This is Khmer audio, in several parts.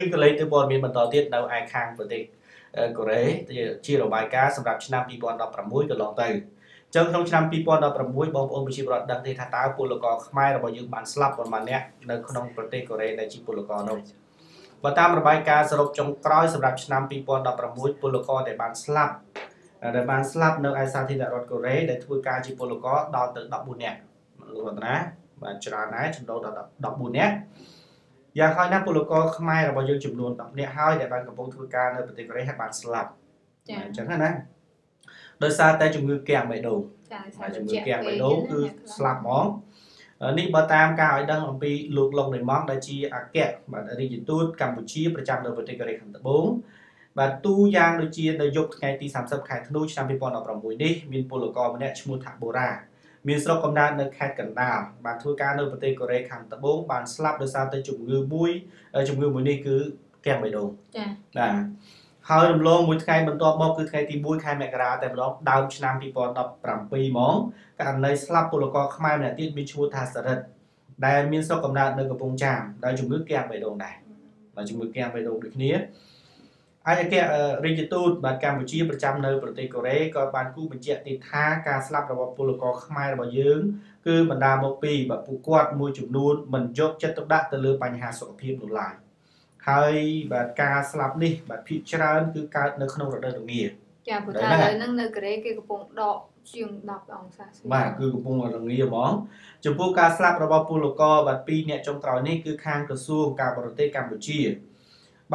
គឺលេខទៅព័ត៌មានបន្តទៀតនៅឯខាងប្រទេសកូរ៉េជារបាយការណ៍សម្រាប់ឆ្នាំ2016កន្លងទៅចឹងក្នុងឆ្នាំ2016បងប្អូនប្រជាពលរដ្ឋដឹងទេថាតើពលករខ្មែររបស់យើងបានស្លាប់ប៉ុន្មានអ្នកនៅក្នុងប្រទេសកូរ៉េដែលជាពលករនោះបើតាមរបាយការណ៍សរុបចុងក្រោយសម្រាប់ឆ្នាំ2016ពលករដែលបានស្លាប់ដែលបានស្លាប់នៅឯសាធារណរដ្ឋកូរ៉េដែលធ្វើការជាពលករដល់ទៅ14នាក់លោករដ្ឋាភិបាលបាទច្រើនដែរចំនួនដល់14នាក់យ៉ាងហោចណាស់ពលករខ្មែររបស់យើងចំនួន10នាក់ហើយដែលបានកំពុងធ្វើការនៅប្រទេសកូរ៉េហើយបានស្លាប់ចាអញ្ចឹងណាដោយសារតែជំងឺគាំងបេះដូងចាជំងឺគាំងបេះដូងគឺស្លាប់ហ្មងនេះបើតាមការឲ្យដឹងអំពីលោកលងនៃម៉ងដែលជាអគ្គបាទរាជទូតកម្ពុជាប្រចាំនៅប្រទេសកូរ៉េខាងត្បូង បាទទូយ៉ាងដូចជានៅយប់ថ្ងៃទី30ខែធ្នូឆ្នាំ2016នេះមានពលករម្នាក់ឈ្មោះថាបូរ៉ាមានស្រុកកំណើតនៅ ខេត្តកណ្ដាលបានធ្វើការនៅប្រទេសកូរ៉េខាងត្បូងបានស្លាប់ដោយសារតែជំងឺមួយជំងឺមួយនេះគឺផ្ទះបេះដូងចា៎បាទហើយរំលងមួយថ្ងៃបន្ទាប់មកគឺថ្ងៃទី1ខែមករាតែម្ដងដើមឆ្នាំ2017ហ្មងករណីស្លាប់ពលករខ្មែរម្នាក់ទៀតមានឈ្មោះថាសរិទ្ធដែលមានស្រុកកំណើតនៅកំពង់ចាមដោយជំងឺកៀងបេះដូងដែរបើជំងឺកៀងបេះដូងដូចគ្នាអគ្គរដ្ឋទូតបាទកម្ពុជាប្រចាំនៅប្រទេសកូរ៉េក៏បានគូបញ្ជាក់ទៀតថាការស្លាប់របស់ពលករខ្មែររបស់យើងគឺបណ្ដាមកពីបាទពួកគាត់មួយចំនួនមិនយកចិត្តទុកដាក់ទៅលើបញ្ហាសុខភាពនោះឡើយហើយបាទការស្លាប់នេះបាទភាគច្រើនគឺកើតនៅក្នុងរដូវរងាចាព្រោះថាឥឡូវហ្នឹងនៅកូរ៉េគេកំពុងដកជាង10អង្សាសេបាទគឺកំពុងរងាហ្មងចំពោះការស្លាប់របស់ពលករបាទ2អ្នកចុងក្រោយនេះគឺខាងក្រសួងការបរទេសកម្ពុជា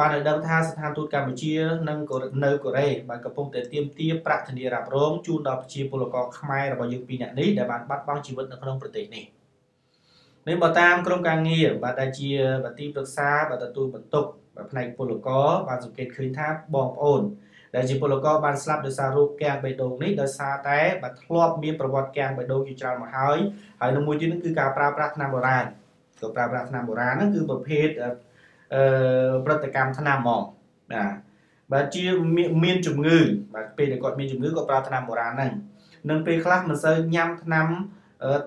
បានឲ្យដឹងថាស្ថានទូតកម្ពុជានិងនៅកូរ៉េបានកំពុងតែទាមទារប្រាក់ធានារ៉ាប់រងជូនដល់ប្រជាពលករខ្មែររបស់យើងពីរនាក់នេះដែលបានបាត់បង់ជីវិតនៅក្នុងប្រទេសនេះនេះបើតាមក្រមការងារ បាទដែលជាបទីប្រឹក្សាបាទទទួលបន្ទុកផ្នែកពលករបានសង្កេតឃើញថាបងប្អូនដែលជាពលករបានស្លាប់ដោយសាររោគកាំងបេះដូងនេះដោយសារតែបាទធ្លាប់មានប្រវត្តិកាំងបេះដូងជាច្រើនមកហើយហើយនៅមួយទៀតគឺការ ប្រើប្រាស់ថ្នាំបុរាណក៏ប្រើប្រាស់ថ្នាំបុរាណហ្នឹងគឺប្រភេទប្រតិកម្មឆ្នាំហ្មងបាទបើជាមានជំងឺបាទពេលដែលគាត់មានជំងឺគាត់ប្រើឆ្នាំបុរាណហ្នឹងនឹងពេលខ្លះមិនសូវញ៉ាំឆ្នាំ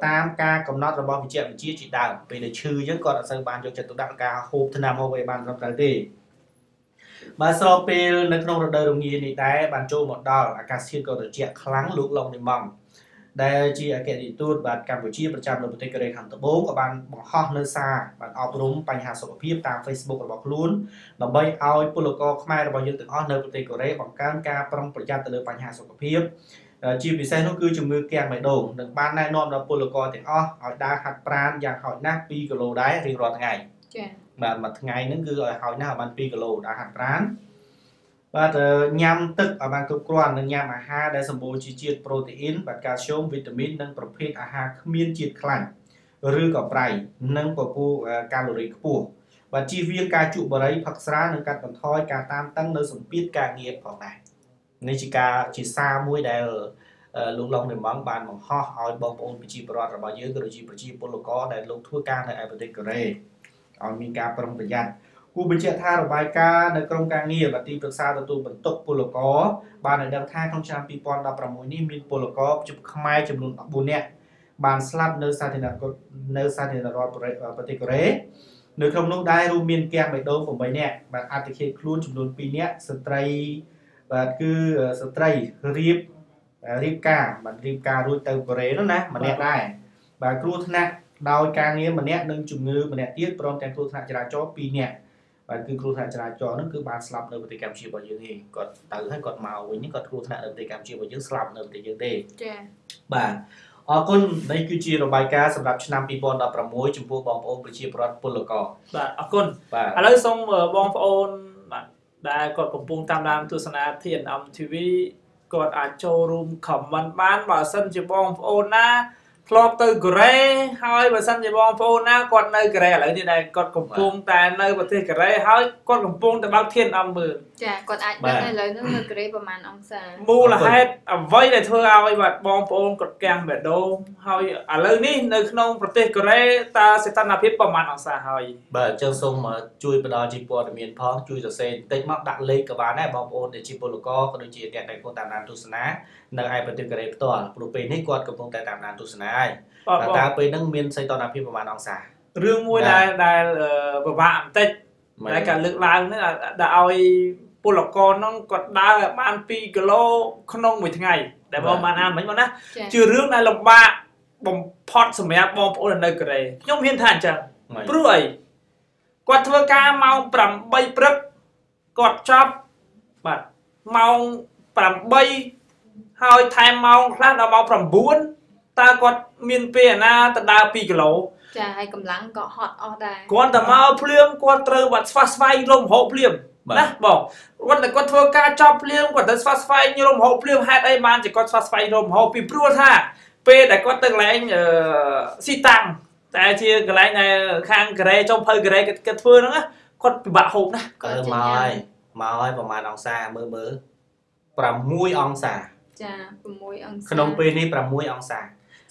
តាមការកំណត់របស់វិជ្ជាវិទ្យាជាដើមពេលដែលឈឺអញ្ចឹងគាត់អត់សូវបានយកចិត្តទុកដាក់ការហូបថ្នាំហូបអីបានត្រឹមត្រូវទេបាទស្របពេលនៅក្នុងរដូវរងានេះដែរបានចូលមកដល់អាកាសធាតុក៏ត្រជាក់ខ្លាំងលោកឡុងនេះម៉ងដែលជាអគ្គនាយកទូតបាទកម្ពុជាប្រចាំនៅប្រទេសកូរ៉េខាងត្បូងក៏បានបង្ហោះនៅសារបានអប់រំបញ្ហាសុខភាពតាម Facebook របស់ខ្លួនដើម្បីឲ្យ ពលករខ្មែររបស់យើងទាំងអស់នៅប្រទេសកូរ៉េបង្កើនការប្រុងប្រយ័ត្នទៅលើបញ្ហាសុខភាព ជាពិសេសនោះគឺជំងឺគាំងបេះដូងនឹងបានណែនាំដល់ពលករទាំងអស់ឲ្យដើរហាត់ប្រាណយ៉ាងហោចណាស់2គីឡូដែររៀងរាល់ថ្ងៃចា៎បាទមួយថ្ងៃហ្នឹងគឺឲ្យហោចណាស់ឲ្យបាន2គីឡូដើរហាត់ប្រាណបាទញ៉ាំ ទឹកឲ្យបានគ្រប់គ្រាន់និងញ៉ាំអាហារដែលសម្បូរជាជាតិប្រូតេអ៊ីន បាទកាល់ស្យូមវីតាមីននិងប្រភេទអាហារគ្មានជាតិខ្លាញ់ឬក៏ប្រៃនិងពពុះកាឡូរីខ្ពស់បាទជៀសវាងការជក់បរិយផឹកស្រានិងកាត់បន្ថយការតាមតឹងនៅសម្ពាធការងារផងដែរនេះជាការជាសារមួយដែលលោកឡុងនិមងបានបង្ហោះឲ្យបងប្អូនប្រជាពលរដ្ឋរបស់យើងក៏ដូចជាប្រជាពលករដែលលោកធ្វើការនៅឯប្រទេសកូរ៉េឲ្យមានការប្រុងប្រយ័ត្នគូបញ្ជាក់ថារបាយការណ៍នៅក្រមការងារបាទទីប្រឹក្សាទទួលបន្ទុកពលករបានឲ្យដឹងថាក្នុងឆ្នាំ2016នេះមានពលករជាខ្មែរចំនួន14នាក់បានស្លាប់នៅសាធារណរដ្ឋនៅសាធារណរដ្ឋប្រទេសកូរ៉េនៅក្នុងនោះដែររួមមានកះបេះដូង8នាក់បាទអតិថិជនខ្លួនចំនួន2នាក់ស្ត្រីបាទគឺស្ត្រីរៀបរៀបការបាទរៀបការរួចទៅកូរ៉េនោះណាម្នាក់ដែរបាទគ្រោះថ្នាក់ដោយការងារម្នាក់និងជំងឺម្នាក់ទៀតព្រមទាំងគ្រោះថ្នាក់ចរាចរណ៍2នាក់បាទគឺគ្រោះថ្នាក់ចរាចរណ៍ហ្នឹងគឺបានស្លាប់នៅប្រទេសកម្ពុជារបស់យើងទេគាត់ទៅហើយគាត់មកវិញហ្នឹងគាត់គ្រោះថ្នាក់នៅប្រទេសកម្ពុជារបស់យើងស្លាប់នៅប្រទេសយើងទេចា៎បាទអរគុណនេះគឺជារបាយការណ៍សម្រាប់ឆ្នាំ2016ចំពោះបងប្អូនប្រជាពលរដ្ឋពលករបាទអរគុណឥឡូវសូមបងប្អូនបាទដែលគាត់កំពុងតាមដានទស្សនា TNM TV គាត់អាចចូលរួម comment បាន បើសិនជាបងប្អូនណាធ្លាប់ទៅកូរ៉េហើយបើសិនជាបងប្អូនណាគាត់នៅកូរ៉េឥឡូវនេះដែរគាត់កំពុងតែនៅប្រទេសកូរ៉េហើយគាត់កំពុងតែបើកធាន អំមើលចាគាត់អាចដឹងឥឡូវនោះនៅកូរ៉េប្រហែលអង្សាមូលហេតុអ្វីដែលធ្វើឲ្យបាទបងប្អូនគាត់កាំងបេះដូងហើយឥឡូវនេះនៅក្នុងប្រទេសកូរ៉េតើស្ថានភាពប្រហែលអង្សាហើយបាទអញ្ចឹងសូមជួយផ្ដល់ជាព័ត៌មានផងជួយសរសេរបន្តិចមកដាក់លេខក៏បានដែរបងប្អូនដែលជាពលករក៏ដូចជាអ្នកដែលគាត់តាមដានទស្សនានៅឯប្រទេសកូរ៉េផ្ទាល់ព្រោះពេលនេះគាត់កំពុងតែតាមដាន ទស្សនាហើយតែតើពេលហ្នឹងមានសីតុណ្ហភាពប្រហែលអង្សារឿងមួយដែលដែលពិបាកបន្តិចតែការលើកឡើងនេះដែលឲ្យពលករហ្នឹងគាត់ដើរបាន2គីឡូក្នុងមួយថ្ងៃដែលបងបានអានមិញមកណាជារឿងដែលលំបាកបំផុតសម្រាប់បងប្អូននៅកូរ៉េខ្ញុំហ៊ានថាអញ្ចឹងព្រោះអីគាត់ធ្វើការម៉ោង8ព្រឹកគាត់ចប់បាទម៉ោង8ហើយថែមម៉ោងខ្លះដល់ម៉ោង9តើគាត់មានពេលណាទៅដើរ2គីឡូចាហើយកម្លាំងក៏ហត់អស់ដែរគាត់តែមកភ្លាមគាត់ត្រូវបាត់ស្វាស្វែងរំហោភ្លាមណាបងគាត់តែគាត់ធ្វើការចប់ភ្លាមគាត់ទៅស្វាស្វែងរំហោភ្លាមហេតុអីបានជាគាត់ស្វាស្វែងរំហោពីព្រោះថាពេលដែលគាត់ទៅកន្លែងស៊ីតាំងតែជាកន្លែងដែលខាងកូរ៉េចុងភៅកូរ៉េគាត់ធ្វើហ្នឹងគាត់ពិបាកហូបណាគាត់មកហើយមកហើយប្រហែលអង្សាមើលមើល6អង្សាចា6អង្សាក្នុងពេលនេះ6អង្សា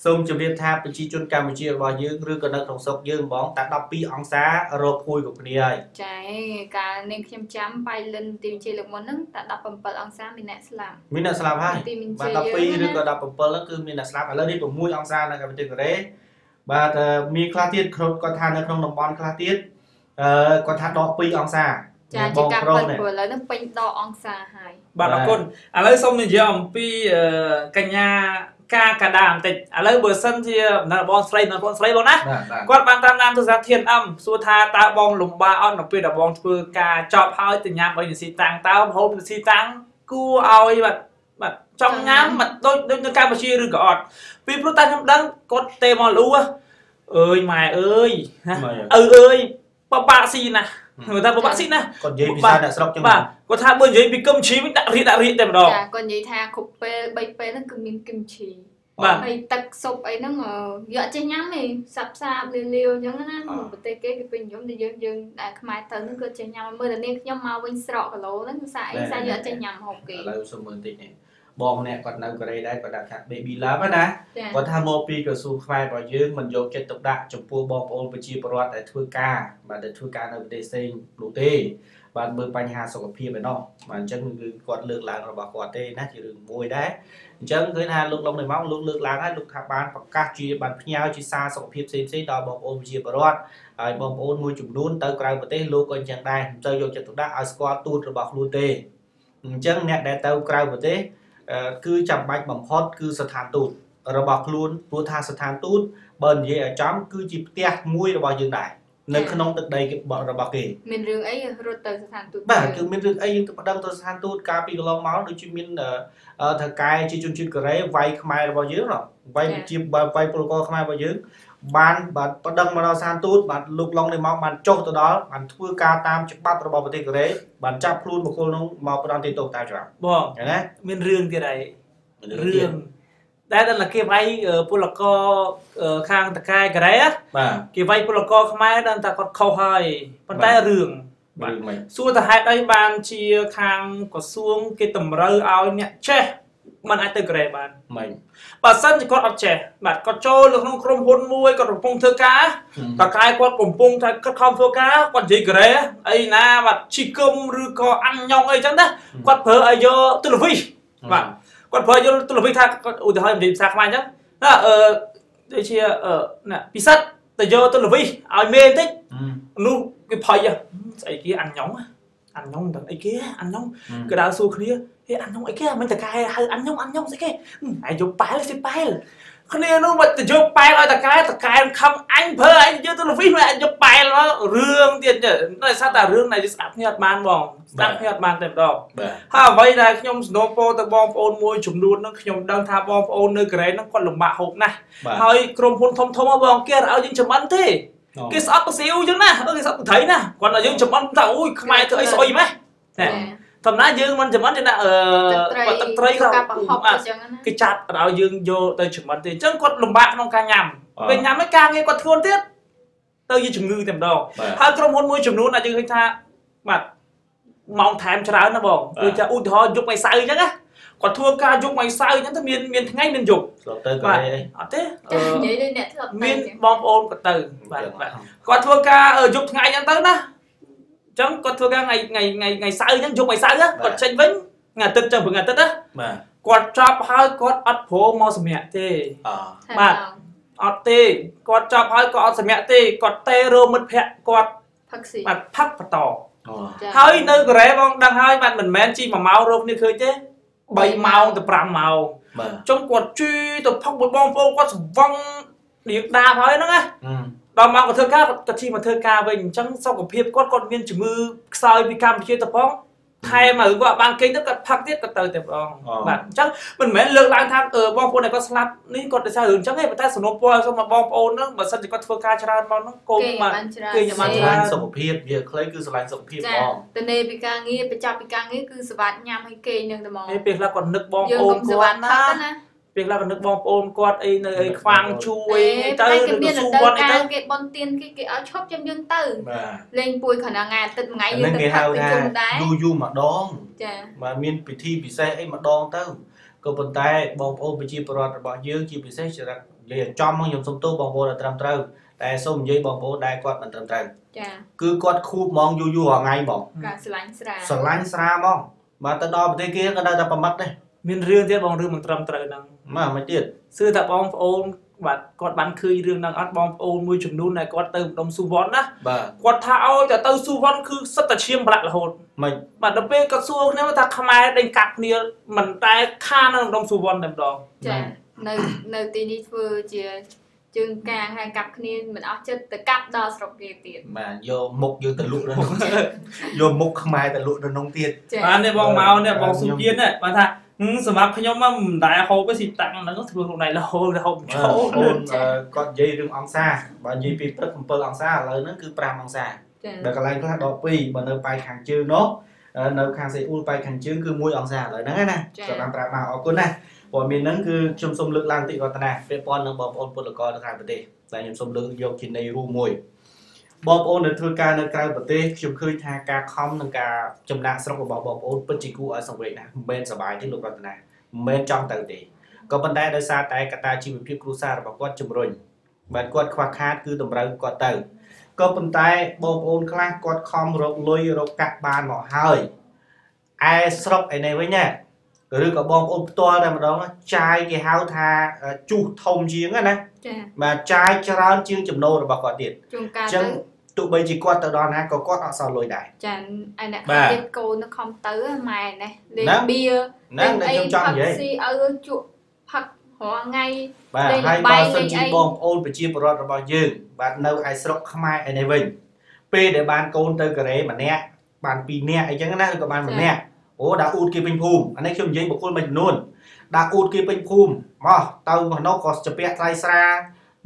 សូមជម្រាបថាប្រជាជនកម្ពុជារបស់យើងឬក៏នៅក្នុងស្រុកយើងហ្មងតែ12អង្សារកពួយគ្រប់គ្នាហើយចាកាលនាងខ្ញុំចាំបៃលិនទីជាលើកមុនហ្នឹងតែ17អង្សាមានអ្នកស្លាប់មានអ្នកស្លាប់ហើយបាទ12ឬក៏17គឺមានអ្នកស្លាប់ឥឡូវនេះ6អង្សានៅកម្ពុជាកូរ៉េបាទមានខ្លះទៀតក្នុងគាត់ថានៅក្នុងតំបន់ខ្លះទៀតអឺគាត់ថាដក2អង្សាចាជាការពិតព្រោះឥឡូវនឹងពេញដកអង្សាហើយបាទអរគុណឥឡូវសូមនិយាយអំពីកញ្ញាការកដាបន្តិចឥឡូវបើសិនជានៅបងស្រីនៅបងស្រីបងណាគាត់បានតាមដានទស្សនៈធានអឹមសួរថាតើបងលំបាកអត់នៅពេលដែលបងធ្វើការចប់ហើយទៅញ៉ាំអីនៅស៊ីតាំងតើហូបនៅស៊ីតាំងគួរឲ្យបាទបាទចង់ញ៉ាំមិនដូចដូចនៅកម្ពុជាឬក៏អត់ពីព្រោះតែខ្ញុំដឹងគាត់ទេមកលូអើយម៉ែអើយអើអើយបបាក់ស៊ីណាស់គាត់ថាពិបាកស៊ីណាស់គាត់និយាយភាសាអ្នកស្រុកចឹងបាទគាត់ថាបើនិយាយពីគឹមឈីវិញដាក់រៀកដាក់រៀកតែម្ដងចាគាត់និយាយថាគ្រប់ពេល3ពេលហ្នឹងគឺមានគឹមឈីបាទហើយទឹកស៊ុបអីហ្នឹងយកចេះញ៉ាំទេសាប់សាបលាលាវអញ្ចឹងណាប្រទេសគេគេពេញនិយមដែលយើងយើងដែលខ្មែរទៅហ្នឹងគឺចេះញ៉ាំមើលតែនាងខ្ញុំមកវិញស្រកគីឡូហ្នឹងសាអីសាយកចេះញ៉ាំហូបគេឥឡូវសុំមើលបន្តិចនេះបងអ្នកគាត់នៅកូរ៉េដែរគាត់ដាក់ថា baby love ណាគាត់ថាមកពីក្រសួងខ្មែររបស់យើងមិនយកចិត្តទុកដាក់ចំពោះបងប្អូនប្រជាពលរដ្ឋដែលធ្វើការបាទដែលធ្វើការនៅប្រទេសផ្សេងនោះទេ បាទមើលបញ្ហាសុខភាពឯណោះបាទអញ្ចឹងគឺគាត់លើកឡើងរបស់គាត់ទេណាជារឿងមួយដែរអញ្ចឹងឃើញថាលោកលងនេះមកលោកលើកឡើងហើយលោកថាបានប្រកាសជាបានផ្ញើជាសារសុខភាពផ្សេងផ្សេងដល់បងប្អូនប្រជាពលរដ្ឋហើយបងប្អូនមួយចំនួនទៅក្រៅប្រទេសលោកក៏អញ្ចឹងដែរមិនទៅយកចិត្តទុកដាក់ឲ្យស្គាល់ទូតរបស់ខ្លួនទេអញ្ចឹងអ្នកដែលទៅក្រៅប្រទេសគឺចាំបាច់បំផុតគឺស្ថានទូតរបស់ខ្លួនព្រោះថាស្ថានទូតបើនិយាយឲ្យចំគឺជាផ្ទះមួយរបស់យើងដែរនៅក្នុងទឹកដីរបស់គេមានរឿងអីរត់ទៅស្ថានទូតបាទគឺមានរឿងអីយើងទៅបដិងទៅស្ថានទូតកាលពីកន្លងមកដូចជាមានថៅកែជាជនជាតិកូរ៉េវាយខ្មែររបស់យើងវាយជាវាយពលករខ្មែររបស់យើងបានបាទប្តឹងមកដល់សានទូតបាទលោកឡុងនេះមកបានចុះទៅដល់បានធ្វើការតាមច្បាប់របស់ប្រទេសកូរ៉េបានចាប់ខ្លួនបុគ្គលនោះមកផ្ដន់ទោសតាមច្បាប់បងណាមានរឿងទៀតហើយរឿងដែលដល់គេវាយពលករខាងតកែកូរ៉េបាទគេវាយពលករខ្មែរដល់តែគាត់ខុសហើយប៉ុន្តែរឿងបាទសួរតើហេតុអីបានជាខាងក្រសួងគេតម្រូវឲ្យអ្នកចេះมันអាចទៅកូរ៉េបានមិនបើសិនជាគាត់អត់ចេះបាទគាត់ចូលនៅក្នុងក្រុមហ៊ុនមួយគាត់កំពុងធ្វើការតកែគាត់កំពុងថាគាត់ខំធ្វើការគាត់និយាយកូរ៉េអីណាបាទជីកឹមឬក៏អញញងអីចឹងណាគាត់ប្រើឲ្យយកទូលវិសបាទគាត់ប្រើយកទូលវិសថាគាត់ឧទាហរណ៍និយាយភាសាខ្មែរចឹងណាអឺដូចជាអឺណាពិសិដ្ឋទៅយកទូលវិសឲ្យមេបន្តិចនោះគេភ័យស្អីគេអញញងណាអានងដឹងអីគេអានងក៏ដើរសួរគ្នាហេអានងអីគេមិនតកែហៅអានងអានងស្អីគេអាយយកប៉ែលស្ប៉ែលគ្នានោះមកទៅយកប៉ែលឲ្យតកែតកែខំអញព្រឺអញយកទូរទស្សន៍មិនអញយកប៉ែលមករឿងទៀតតែស្អាតតែរឿងដែលស្ដាប់គ្នាអត់បានបងស្ដាប់គ្នាអត់បានតែម្ដងហើយអ្វីដែលខ្ញុំสนពោទៅបងប្អូនមួយចំនួនហ្នឹងខ្ញុំដឹងថាបងប្អូននៅកូរ៉េហ្នឹងគាត់លំបាកហូបណាស់ហើយក្រុមហ៊ុនធំធំបងគេឲ្យយើងចំអិនទេគេស្អប់ទៅស៊ីវចឹងណាគេស្អប់ទៅត្រីណាគាត់ថាយើងចំអន់ថាអូយខ្មែរធ្វើអីស្អុយម៉េះណាធម្មតាយើងមិនចំអន់ទេណាអឺទឹកត្រីគាត់ប្រហុកអញ្ចឹងណាគេចាត់ឲ្យយើងយកទៅចំអន់ទេអញ្ចឹងគាត់លំបាកក្នុងការញ៉ាំពេលញ៉ាំហ្នឹងការងារគាត់ធ្ងន់ទៀតទៅជាជំងឺតែម្ដងហើយក្រុមហ៊ុន មួយចំនួនអាចយើងឃើញថាបាទម៉ោងថែមច្រើនណាបងដូចថាឧទាហរណ៍យប់ថ្ងៃសៅរ៍អញ្ចឹងណាគាត់ធ្វើការយកមួយសៅហ្នឹងទៅមានមានថ្ងៃមានយប់ធ្លាប់ទៅកូរ៉េអីអត់ទេនិយាយដូចអ្នកធ្លាប់មានបងប្អូនគាត់ទៅបាទគាត់ធ្វើការយប់ថ្ងៃហ្នឹងទៅណាអញ្ចឹងគាត់ធ្វើការថ្ងៃថ្ងៃថ្ងៃថ្ងៃសៅហ្នឹងយប់ថ្ងៃសៅគាត់ចេញវិញថ្ងៃអាទិត្យចឹងព្រឹកអាទិត្យណាបាទគាត់ចប់ហើយគាត់អត់ព្រមមកសម្រាប់ទេបាទអត់ទេគាត់ចប់ហើយគាត់អត់សម្រាប់ទេគាត់ទេរមិត្តភ័ក្ដិគាត់ផឹកស៊ីបាទផឹកបន្តហើយនៅកូរ៉េបងដឹងហើយបាទមិនមែនជី1ម៉ោងរោគនេះឃើញទេ3ម៉ោងទៅ5ម៉ោងចុងគាត់ជីទៅផឹកមួយបងប្អូនគាត់ស្វឹងរៀបដាបហើយហ្នឹងណាដល់មកគាត់ធ្វើការគាត់ជិះមកធ្វើការវិញអញ្ចឹងសុខភាពគាត់គាត់មានជំងឺខ្សោយពីកម្ពុជា ទៅផងថែមកគាត់បានគេទៅគាត់ផឹកទៀតគាត់ទៅតែម្ដងបាទអញ្ចឹងមិនមែនលើកឡើងថាបងប្អូនឯគាត់ស្លាប់នេះគាត់ដោយសាររឿងអញ្ចឹងទេប៉ុន្តែសំណពរសូមមកបងប្អូនហ្នឹងបើសិនជាគាត់ធ្វើការច្រើនមកហ្នឹងកូនបានគេញ៉ាំបានច្រើនសុខភាពនិយាយខ្លីគឺស្រឡាញ់សុខភាពហ្មងតនេពីការងារបញ្ចប់ពីការងារគឺសវត្ថញ៉ាំឲ្យគេនឹងតែហ្មងពេលខ្លះគាត់នឹកបងប្អូនគាត់ណាពេលខ្លះក៏នឹកបងប្អូនគាត់អីនៅអីខ្វាងជួយអីទៅឬក៏សួរគាត់អីទៅគេបនទៀនគេគេឲ្យឈប់ចាំយើងទៅលេងពួយខណៈថ្ងៃអាទិត្យថ្ងៃយើងទៅផឹកពីជុំដែរយូរយូរម្ដងចាបើមានពិធីពិសេសអីម្ដងទៅក៏ប៉ុន្តែបងប្អូនប្រជាពលរដ្ឋរបស់យើងជាពិសេសចរិតនិយាយចំខ្ញុំសុំទោសបងប្អូនឲ្យត្រឹមត្រូវតែសូមនិយាយបងប្អូនដែរគាត់មិនត្រឹមត្រូវចា គឺគាត់ខូបហ្មងយូរយូររាល់ថ្ងៃហ្មងកាស្រឡាញ់ស្រាស្រឡាញ់ស្រាហ្មងបើទៅដល់ប្រទេសគេក៏នៅតែប្រមាត់ដែរមានរឿងទៀតបងរឿងមិនត្រឹមត្រូវហ្នឹងមកមិនទៀតគឺថាបងប្អូនបាទគាត់បានឃើញរឿងហ្នឹងអត់បងប្អូនមួយចំនួនដែលគាត់ទៅម្ដុំស៊ូវ៉ុនណាគាត់ថាអោយតែទៅស៊ូវ៉ុនគឺសិតតែឈាមប្រាក់រហូតមិនបាទដល់ពេលគាត់សួរខ្ញុំថាខ្មែរដេញកាប់គ្នាមិនតែខាននៅម្ដុំស៊ូវ៉ុនតែម្ដងចានៅនៅទីនេះធ្វើជាជើងកាងហើយកាប់គ្នាមិនអស់ចិត្តទៅកាប់ដល់ស្រុកគេទៀតបាទយកមុខយកទៅលក់នៅក្នុងយកមុខខ្មែរទៅលក់នៅក្នុងទៀតបានទេបងមកនេះបងស៊ូជាតិបានថាសម្រាប់ខ្ញុំមិនដែលហូបទេស៊ីតាំងហ្នឹងធ្វើខ្លួនឯងរហូតរហូតចូលអូនគាត់និយាយរឿងអង្សាបើនិយាយពីព្រឹក7អង្សាឥឡូវហ្នឹងគឺ5អង្សាដល់កន្លែងខ្លះដល់2បើនៅប៉ែខាងជើងនោះនៅខាងសេអ៊ូលប៉ែខាងជើងគឺ1អង្សាឥឡូវហ្នឹងណាចូលបានប្រាប់មកអរគុណណាព័ត៌មានហ្នឹងគឺខ្ញុំសូមលើកឡើងតិចគាត់ណាពាក់ព័ន្ធនឹងបងប្អូនពលករនៅក្រៅប្រទេសតែខ្ញុំសូមលើកយកជានៃរួមមួយបងប្អូនដែលធ្វើការនៅក្រៅប្រទេសខ្ញុំឃើញថាការខំនិងការចំណាក់ស្រុករបស់បងប្អូនពិតជាគួរឲ្យសង្វេគណាស់មិនមែនសบายទេលោករតនាមិនមែនចង់ទៅទេក៏ប៉ុន្តែដោយសារតែកត្តាជីវភាពគ្រួសាររបស់គាត់ជំរុញបាទគាត់ខ្វះខាត គឺតម្រូវគាត់ទៅក៏ប៉ុន្តែបងប្អូនខ្លះគាត់ខំរកលុយរកកាក់បានមកហើយឯស្រុកឯនេះវិញណាឬក៏បងប្អូនផ្ទាល់តែម្ដងចាយគេហៅថាជុះធំជាងណាបាទចាយច្រើនជាងចំណូលរបស់គាត់ទៀតអញ្ចឹងទោះបីជាគាត់ទៅដល់ណាក៏គាត់អត់សល់លុយដែរចាឯអ្នកទៀតកូននឹងខំទៅម៉ែនេះលេងបៀហ្នឹងខ្ញុំចង់និយាយស៊ីឪជក់ផឹករងថ្ងៃបាទហើយបើសិនជាបងប្អូនប្រជាពលរដ្ឋរបស់យើងបាទនៅឯស្រុកខ្មែរឯនេះវិញ ពេលដែលបានកូនទៅកូរ៉េម្នាក់បាន2នាក់អីចឹងណាឬក៏បានម្នាក់អូដាក់អ៊ូតគេពេញភូមិអានេះខ្ញុំនិយាយបុគ្គលមួយចំនួនដាក់អ៊ូតគេពេញភូមិមកទៅមកនោះក៏ជពាក់ត្រៃស្រា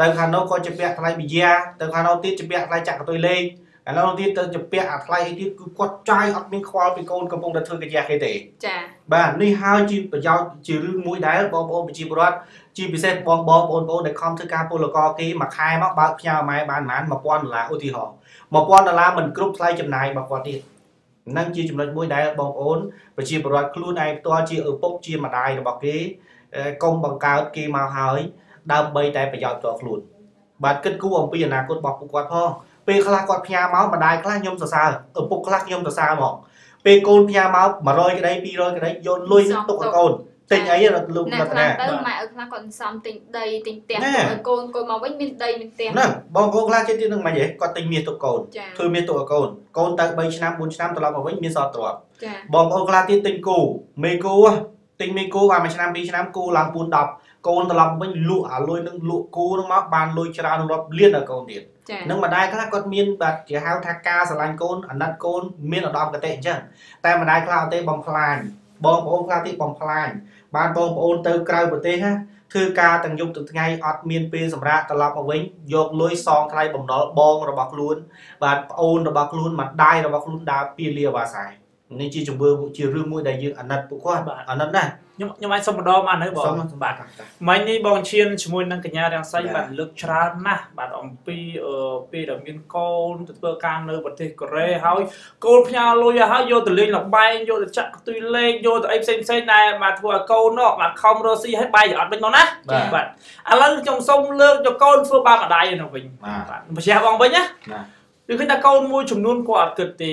ទៅខាងនោះក៏ជាពាក់ថ្លៃបិយាទៅខាងនោះទៀតជាពាក់ថ្លៃចាក់កតុយលេងឥឡូវទៀតទៅជាពាក់អាថ្លៃអីទៀតគឺគាត់ចាយអត់មានខ្វល់ពីកូនកំពុងតែធ្វើកិច្ចការគេទេចា៎បាទនេះហើយជាប្រយោជន៍ជារឿងមួយដែរបងប្អូនប្រជាពលរដ្ឋជាពិសេសបងបងប្អូនបងដែលខំធ្វើការពលករគេមួយខែមកបើកផ្ញើម៉ែបានប្រហែល1000ដុល្លារឧទាហរណ៍1000ដុល្លារមិនគ្រប់ថ្លៃចំណាយរបស់គាត់ទៀតនឹងជាចំណុចមួយដែលបងប្អូនប្រជាពលរដ្ឋខ្លួនឯងផ្ទាល់ជាឪពុកជាម្ដាយរបស់គេកុំបង្កើតគេមកហើយដើម្បីតែប្រយោជន៍ផ្ទាល់ខ្លួន បាទគិតគូរអំពីអនាគតរបស់ពួកគាត់ផងពេលខ្លះគាត់ផ្ញើមកម្ដាយខ្លះខ្ញុំសរសើរឪពុកខ្លះខ្ញុំសរសើរហ្មងពេលកូនផ្ញើមក100ក្តី200ក្តីយកលុយទុកឲ្យកូនទិញអីរត់លោករតនាទៅម៉ែឪខ្លះគាត់សំទិញដីទិញផ្ទះឲ្យកូនកូនមកវិញមានដីមានផ្ទះណាបងកូនខ្លះចិត្តទៀតនឹងមិនហ៎គាត់ទិញមាសទុកកូនធ្វើមាសទុកឲ្យកូនកូនទៅ3ឆ្នាំ4ឆ្នាំត្រឡប់មកវិញមានសល់ទ្រព្យបងប្អូនខ្លះទៀតទិញគោមេគោទិញមេគោបានមួយឆ្នាំ2ឆ្នាំគោឡើង4 10កូនត្រឡប់វិញលក់អាលុយនឹងលក់គូនឹងមកបានលុយច្រើនរាប់លានដល់កូនទៀតនឹងម្ដាយខ្លះគាត់មាន បាទគេហៅថាការស្រឡាញ់កូនអាណិតកូនមានឧត្តមគតិអញ្ចឹងតែម្ដាយខ្លះអត់ទេបំផ្លាញ បងប្អូនខ្លះទៀតបំផ្លាញបានបងប្អូនទៅក្រៅប្រទេសណាធ្វើការទាំងយប់ទាំងថ្ងៃអត់មានពេលសម្រាប់ត្រឡប់មកវិញ យកលុយសងថ្លៃបំណុលបងរបស់ខ្លួន បាទប្អូនរបស់ខ្លួនម្ដាយរបស់ខ្លួនដើរពីលាវ៉ាសាយនេះជាជំរឿជារឿងមួយដែលយើងអាណិតពួកគាត់បាទអាណិតណាស់ខ្ញុំខ្ញុំអាចសុំម្ដងបាននៅបងសុំបាទមិញនេះបងឈៀនជាមួយនឹងកញ្ញារាំងសៃបាទលើកច្រើនណាស់បាទអំពីពេលដែលមានកូនទៅធ្វើការនៅប្រទេសកូរ៉េហើយកូនផ្ញើលុយឲ្យយកទៅលេងលបែងយកទៅចាក់ខ្ទួយលេងយកទៅអីផ្សេងផ្សេងដែរបាទធ្វើឲ្យកូននោះបាទខំរស់ស៊ីឲ្យបាយអត់វិញមកណាបាទឥឡូវខ្ញុំសុំលើកយកកូនធ្វើបាបម្ដាយឯនោះវិញបាទប្រជាបងវិញណាគឺឃើញថាកូនមួយចំនួនគាត់អត់គិតទេ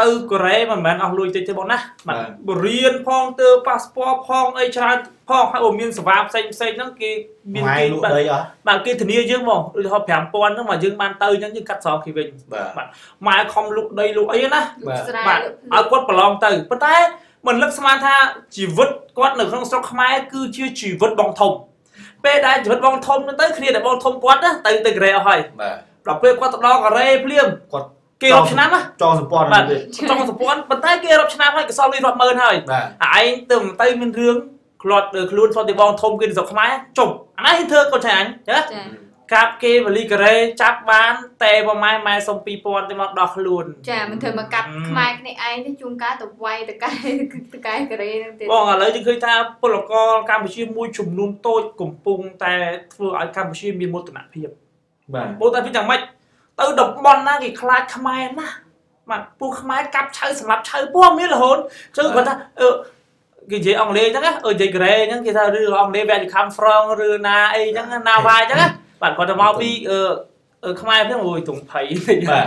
ទៅកូរ៉េមិនមែនអស់លុយតិចទេបងណាបាទបរៀនផងទៅប៉ាសពតផងអីច្រើនផងហើយបើមានសេវាផ្សេងផ្សេងហ្នឹងគេមានគេបាទបាទគេធានាយើងហ្មងឧទាហរណ៍5000ហ្នឹងមកយើងបានទៅអញ្ចឹងយើងកាត់ស្រោគេវិញបាទម៉ែខំលុកដីលុកអីណាបាទឲ្យគាត់ប្រឡងទៅប៉ុន្តែមិនលឹកស្មានថាជីវិតគាត់នៅក្នុងស្រុកខ្មែរគឺជាជីវិតបងធំពេលដែលជីវិតបងធំហ្នឹងទៅគ្នាតែបងធំគាត់ទៅទៅកូរ៉េអស់ហើយបាទដល់ពេលគាត់ទៅដល់កូរ៉េភ្លាមគាត់គេរាប់ឆ្នាំចងសម្ព័ន្ធទេចងសម្ព័ន្ធប៉ុន្តែគេរាប់ឆ្នាំហើយគេសល់លុយរាប់ម៉ឺនហើយហើយឯងទៅទៅមានរឿងឃ្លាត់ខ្លួនសតេបងធំគេស្រុកខ្មែរចុះអានេះធ្វើកូនចាញ់ចាកាប់គេវលីការ៉េចាប់បានតែប្រហែលម៉ែសុំ2000ទៅមកដោះខ្លួន ចាមិនធ្វើមកកាប់ខ្មែរគ្នាឯងទេជួងកាទៅវាយតកែតកែការ៉េនឹងទៀតបងឥឡូវយើងឃើញថាពលករកម្ពុជាមួយចំនួនតូចកំពុងតែធ្វើឲ្យកម្ពុជាមានមោទនភាពបាទមោទនភាពយ៉ាងម៉េចទៅតំបន់ណាគេខ្លាចខ្មែរណាបាទពូខ្មែរកាប់ឆៅសម្រាប់ឆៅពូមានរហូតគឺគាត់ថាអឺគេនិយាយអង់គ្លេសហ្នឹងអឺនិយាយក្រេហ្នឹងគេថាឬអង់គ្លេស where you come from ឬណាអីហ្នឹងណាវ៉ាអញ្ចឹងបាទគាត់ទៅមកពីអឺខ្មែរហ្នឹងអូយទុំភ័យបាទ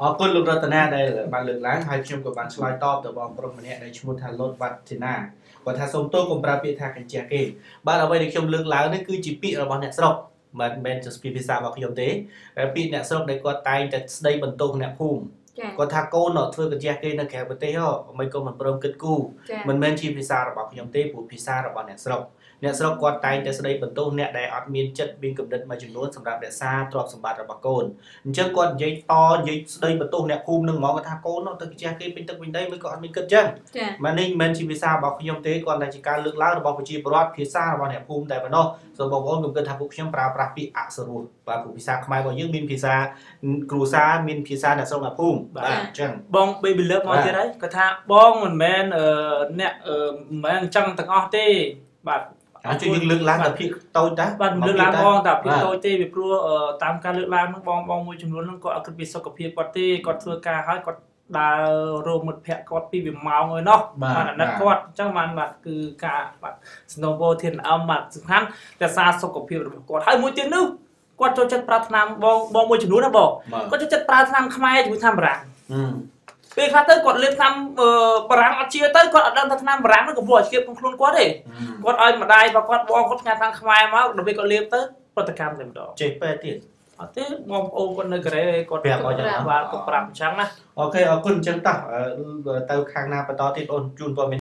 អរគុណលោករតនាដែលបានលើកឡើងហើយខ្ញុំក៏បានឆ្លើយតបទៅបងប្រុសម្នាក់ដែលឈ្មោះថាលោកវ៉ាធីណាគាត់ថាសូមទោសកុំប្រើពាក្យថាកញ្ជះគេបាទអ្វីដែលខ្ញុំលើកឡើងនេះគឺជាពាក្យរបស់អ្នកស្រុកមិនមែនជាពីភាសារបស់ខ្ញុំទេពីអ្នកស្រុកដែលគាត់តែងតែស្ដីបន្ទោសអ្នកភូមិគាត់ថាកូនធ្វើកាជះគេនៅក្រៅប្រទេសហ៎មិនក៏មិនព្រមគិតគូរមិនមែនជាភាសារបស់ខ្ញុំទេព្រោះភាសារបស់អ្នកស្រុកអ្នកស្រុកគាត់តែងតែស្ដីបន្ទោសអ្នកដែលអត់មានចិត្តមានកម្រិតមួយចំនួនសម្រាប់រក្សាទ្រព្យសម្បត្តិរបស់កូនអញ្ចឹងគាត់និយាយតនិយាយស្ដីបន្ទោសអ្នកភូមិនឹងហ្មងគាត់ថាកូននោះទៅជាគេពេញទឹកពេញដីមិនក៏អត់មានគិតចឹងមកនេះមិនមែនជាភាសារបស់ខ្ញុំទេគាត់តែជាការលើកឡើងរបស់ប្រជាពលរដ្ឋភាសារបស់អ្នកភូមិតែប៉ុណ្ណោះសូមបងប្អូនកុំគិតថាពួកខ្ញុំប្រើប្រាស់ពាក្យអសរុះបាទពួកភាសាខ្មែររបស់យើងមានភាសាគ្រួសារមានភាសាអ្នកស្រុកអ្នកភូមិបាទអញ្ចឹងបង baby love មកទៀតហើយគាត់ថាបងមិនមែនអ្នកមិនមែនអញ្ចឹងទាំងអស់ទេបាទអាចជួយយើងលើកឡើងតែភាគតូចតាបាទលើកឡើងបងតែភាគតូចទេវាព្រោះតាមការលើកឡើងហ្នឹងបងបងមួយចំនួនហ្នឹងគាត់អត់គិតពីសុខភាពគាត់ទេគាត់ធ្វើការហើយគាត់ដើររោមិត្តភ័ក្ដិគាត់ពីវាម៉ោងហើយនោះបាទអាណិតគាត់អញ្ចឹងបានបាទគឺការបាទ Snowball ធានអឹមបាទសំខាន់តែសារសុខភាពរបស់គាត់ហើយមួយទៀតនោះគាត់ចូលចិត្តប្រើថ្នាំបងបងមួយចំនួនណាបងគាត់ចូលចិត្តប្រើថ្នាំខ្មែរជាមួយថ្នាំបារាំងពេលខ្លះទៅគាត់លេបថ្នាំបារាំងអត់ជាទៅគាត់អត់ដឹងថាថ្នាំបារាំងនោះកំពុងអាជីពក្នុងខ្លួនគាត់ទេគាត់ឲ្យម្ដាយរបស់គាត់បងគាត់ផ្ញើថ្នាំខ្មែរមកដល់ពេលគាត់លេបទៅប្រតិកម្មតែម្ដងចេះពេទ្យទៀតអត់ទេបងប្អូនគាត់នៅកូរ៉េគាត់ប្រាប់ឲ្យយ៉ាងបាទគាត់ប្រាប់អញ្ចឹងណាអូខេអរគុណអញ្ចឹងតោះទៅខាងណាបន្តទៀតអូនជូនព័ត៌មាន